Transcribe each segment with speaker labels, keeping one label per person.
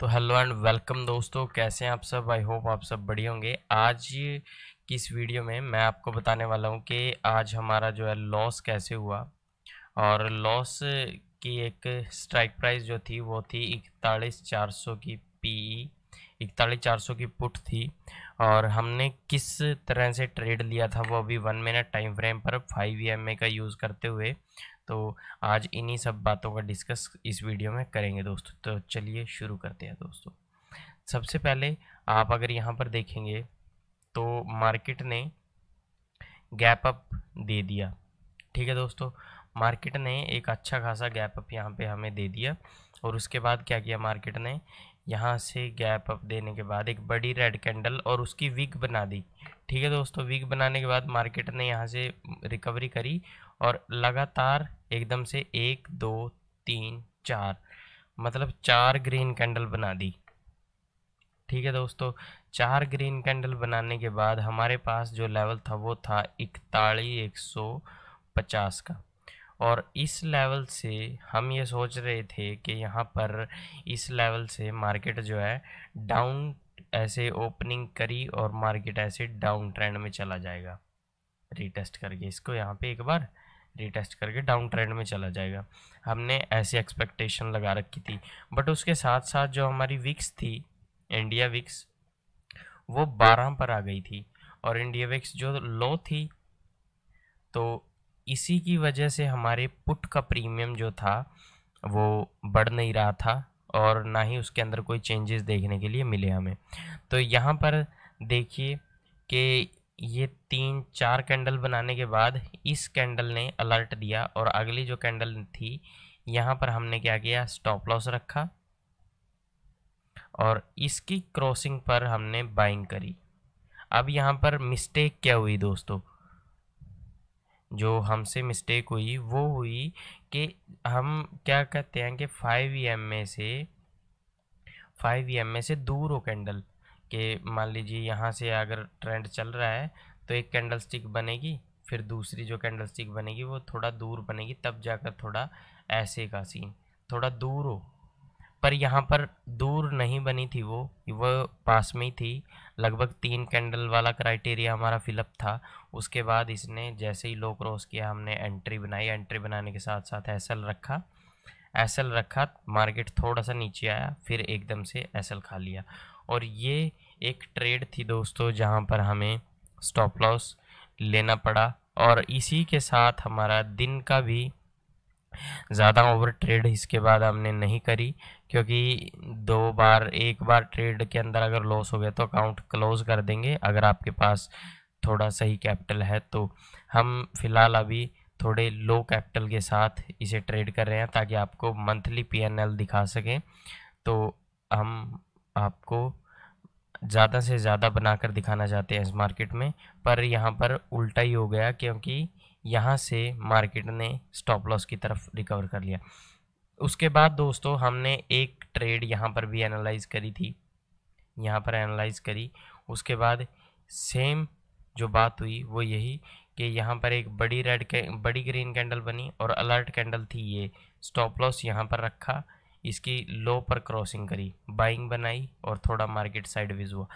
Speaker 1: तो hello and welcome दोस्तों कैसे हैं आप सब आई होप आप सब बढ़िया होंगे आज की इस वीडियो में मैं आपको बताने वाला हूं कि आज हमारा जो है लॉस कैसे हुआ और लॉस की एक स्ट्राइक प्राइस जो थी वो थी इकतालीस चार सौ की पी इकतालीस चार सौ की पुट थी और हमने किस तरह से ट्रेड लिया था वो अभी वन मिनट टाइम फ्रेम पर फाइव ई का यूज़ करते हुए तो आज इन्हीं सब बातों का डिस्कस इस वीडियो में करेंगे दोस्तों तो चलिए शुरू करते हैं दोस्तों सबसे पहले आप अगर यहाँ पर देखेंगे तो मार्केट ने गैप अप दे दिया ठीक है दोस्तों मार्केट ने एक अच्छा खासा गैप अप यहाँ पे हमें दे दिया और उसके बाद क्या किया मार्केट ने यहाँ से गैप अप देने के बाद एक बड़ी रेड कैंडल और उसकी विग बना दी ठीक है दोस्तों विग बनाने के बाद मार्केट ने यहाँ से रिकवरी करी और लगातार एकदम से एक दो तीन चार मतलब चार ग्रीन कैंडल बना दी ठीक है दोस्तों चार ग्रीन कैंडल बनाने के बाद हमारे पास जो लेवल था वो था इकतालीस एक सौ पचास का और इस लेवल से हम ये सोच रहे थे कि यहाँ पर इस लेवल से मार्केट जो है डाउन ऐसे ओपनिंग करी और मार्केट ऐसे डाउन ट्रेंड में चला जाएगा रीटेस्ट करके इसको यहाँ पे एक बार रीटेस्ट करके डाउन ट्रेंड में चला जाएगा हमने ऐसी एक्सपेक्टेशन लगा रखी थी बट उसके साथ साथ जो हमारी विक्स थी इंडिया विक्स वो बारह पर आ गई थी और इंडिया विक्स जो लो थी तो इसी की वजह से हमारे पुट का प्रीमियम जो था वो बढ़ नहीं रहा था और ना ही उसके अंदर कोई चेंजेस देखने के लिए मिले हमें तो यहाँ पर देखिए कि ये तीन चार कैंडल बनाने के बाद इस कैंडल ने अलर्ट दिया और अगली जो कैंडल थी यहाँ पर हमने क्या किया स्टॉप लॉस रखा और इसकी क्रॉसिंग पर हमने बाइंग करी अब यहाँ पर मिस्टेक क्या हुई दोस्तों जो हमसे मिस्टेक हुई वो हुई कि हम क्या कहते हैं कि फाइव ई एम में से फाइव ई एम में से दूर हो कैंडल कि मान लीजिए यहाँ से अगर ट्रेंड चल रहा है तो एक कैंडल स्टिक बनेगी फिर दूसरी जो कैंडल स्टिक बनेगी वो थोड़ा दूर बनेगी तब जाकर थोड़ा ऐसे का सीन थोड़ा दूर हो पर यहाँ पर दूर नहीं बनी थी वो वह पास में ही थी लगभग तीन कैंडल वाला क्राइटेरिया हमारा फिलअप था उसके बाद इसने जैसे ही लो क्रॉस किया हमने एंट्री बनाई एंट्री बनाने के साथ साथ एसएल रखा एस रखा मार्केट थोड़ा सा नीचे आया फिर एकदम से एस खा लिया और ये एक ट्रेड थी दोस्तों जहाँ पर हमें स्टॉप लॉस लेना पड़ा और इसी के साथ हमारा दिन का भी ज़्यादा ओवर ट्रेड इसके बाद हमने नहीं करी क्योंकि दो बार एक बार ट्रेड के अंदर अगर लॉस हो गया तो अकाउंट क्लोज कर देंगे अगर आपके पास थोड़ा सही कैपिटल है तो हम फिलहाल अभी थोड़े लो कैपिटल के साथ इसे ट्रेड कर रहे हैं ताकि आपको मंथली पीएनएल दिखा सकें तो हम आपको ज़्यादा से ज़्यादा बनाकर दिखाना चाहते हैं इस मार्केट में पर यहाँ पर उल्टा ही हो गया क्योंकि यहाँ से मार्केट ने स्टॉप लॉस की तरफ रिकवर कर लिया उसके बाद दोस्तों हमने एक ट्रेड यहाँ पर भी एनालाइज करी थी यहाँ पर एनालाइज करी उसके बाद सेम जो बात हुई वो यही कि यहाँ पर एक बड़ी रेड के बड़ी ग्रीन कैंडल बनी और अलर्ट कैंडल थी ये स्टॉप लॉस यहाँ पर रखा इसकी लो पर क्रॉसिंग करी बाइंग बनाई और थोड़ा मार्केट साइडवेज हुआ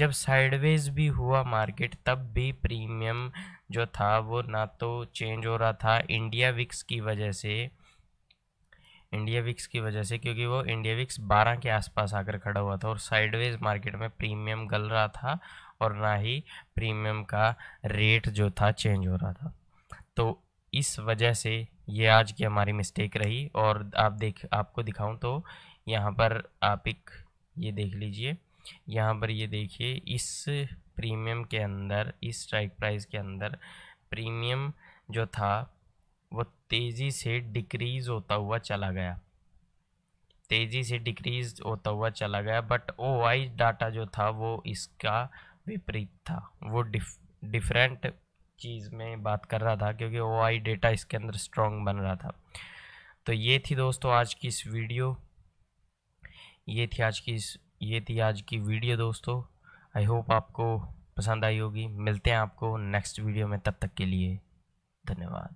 Speaker 1: जब साइडवेज भी हुआ मार्केट तब भी प्रीमियम जो था वो ना तो चेंज हो रहा था इंडिया विक्स की वजह से इंडिया विक्स की वजह से क्योंकि वो इंडिया विक्स बारह के आसपास आकर खड़ा हुआ था और साइडवेज मार्केट में प्रीमियम गल रहा था और ना ही प्रीमियम का रेट जो था चेंज हो रहा था तो इस वजह से ये आज की हमारी मिस्टेक रही और आप देख आपको दिखाऊं तो यहाँ पर आप एक ये देख लीजिए यहाँ पर ये देखिए इस प्रीमियम के अंदर इस स्ट्राइक प्राइस के अंदर प्रीमियम जो था तेज़ी से डिक्रीज़ होता हुआ चला गया तेज़ी से डिक्रीज होता हुआ चला गया बट ओ आई डाटा जो था वो इसका विपरीत था वो डिफ डिफरेंट चीज़ में बात कर रहा था क्योंकि ओ आई डेटा इसके अंदर स्ट्रॉन्ग बन रहा था तो ये थी दोस्तों आज की इस वीडियो ये थी आज की इस ये थी आज की वीडियो दोस्तों आई होप आपको पसंद आई होगी मिलते हैं आपको नेक्स्ट वीडियो में तब तक के लिए धन्यवाद